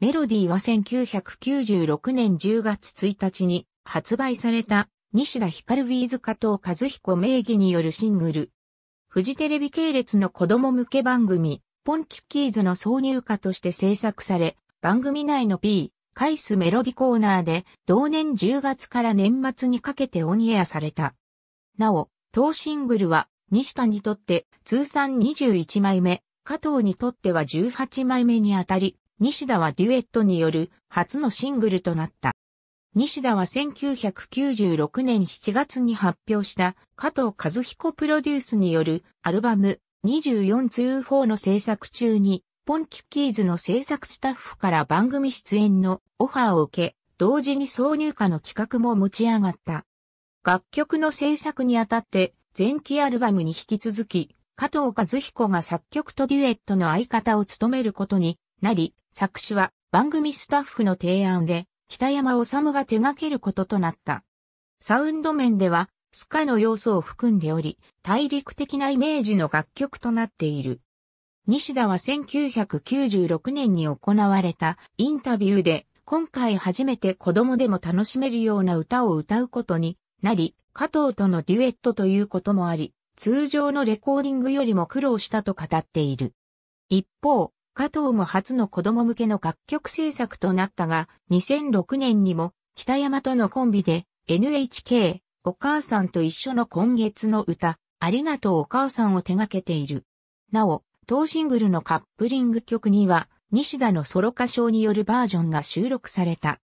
メロディーは1996年10月1日に発売された西田光ウィーズ加藤和彦名義によるシングル。フジテレビ系列の子供向け番組、ポンキッキーズの挿入歌として制作され、番組内の P、カイスメロディコーナーで、同年10月から年末にかけてオンエアされた。なお、当シングルは、西田にとって通算21枚目、加藤にとっては18枚目にあたり、西田はデュエットによる初のシングルとなった。西田は1996年7月に発表した加藤和彦プロデュースによるアルバム2424の制作中にポンキッキーズの制作スタッフから番組出演のオファーを受け、同時に挿入歌の企画も持ち上がった。楽曲の制作にあたって前期アルバムに引き続き加藤和彦が作曲とデュエットの相方を務めることになり、作詞は番組スタッフの提案で、北山治が手掛けることとなった。サウンド面では、スカの要素を含んでおり、大陸的なイメージの楽曲となっている。西田は1996年に行われたインタビューで、今回初めて子供でも楽しめるような歌を歌うことになり、加藤とのデュエットということもあり、通常のレコーディングよりも苦労したと語っている。一方、加藤も初の子供向けの楽曲制作となったが、2006年にも北山とのコンビで NHK お母さんと一緒の今月の歌、ありがとうお母さんを手掛けている。なお、当シングルのカップリング曲には、西田のソロ歌唱によるバージョンが収録された。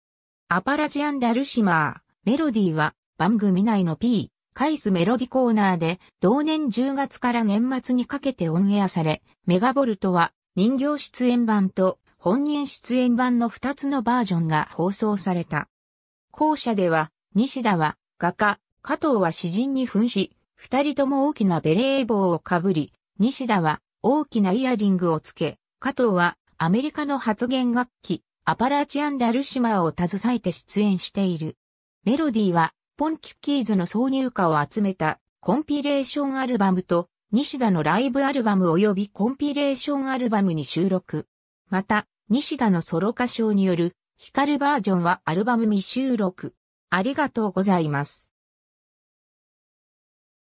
アパラジアンダルシマー、メロディーは番組内の P、カイスメロディコーナーで同年10月から年末にかけてオンエアされ、メガボルトは人形出演版と本人出演版の2つのバージョンが放送された。後者では、西田は画家、加藤は詩人に扮し、二人とも大きなベレー帽をかぶり、西田は大きなイヤリングをつけ、加藤はアメリカの発言楽器、アパラチアンダルシマを携えて出演している。メロディーは、ポンキッキーズの挿入歌を集めたコンピレーションアルバムと西田のライブアルバム及びコンピレーションアルバムに収録。また、西田のソロ歌唱による、光るバージョンはアルバム未収録。ありがとうございます。